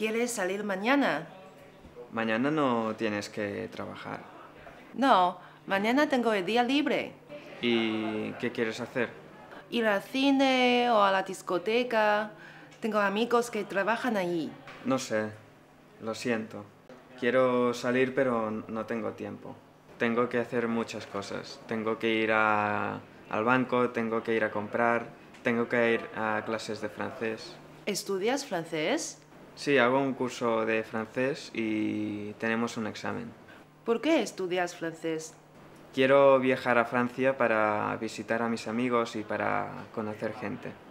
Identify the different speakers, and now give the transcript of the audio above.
Speaker 1: ¿Quieres salir mañana?
Speaker 2: Mañana no tienes que trabajar.
Speaker 1: No, mañana tengo el día libre.
Speaker 2: ¿Y qué quieres hacer?
Speaker 1: Ir al cine o a la discoteca. Tengo amigos que trabajan
Speaker 2: allí. No sé, lo siento. Quiero salir pero no tengo tiempo. Tengo que hacer muchas cosas. Tengo que ir al banco, tengo que ir a comprar, tengo que ir a clases de francés.
Speaker 3: ¿Estudias francés?
Speaker 2: Sí, hago un curso de francés y tenemos un examen.
Speaker 4: ¿Por qué estudias francés?
Speaker 2: Quiero viajar a Francia para visitar a mis amigos y para conocer gente.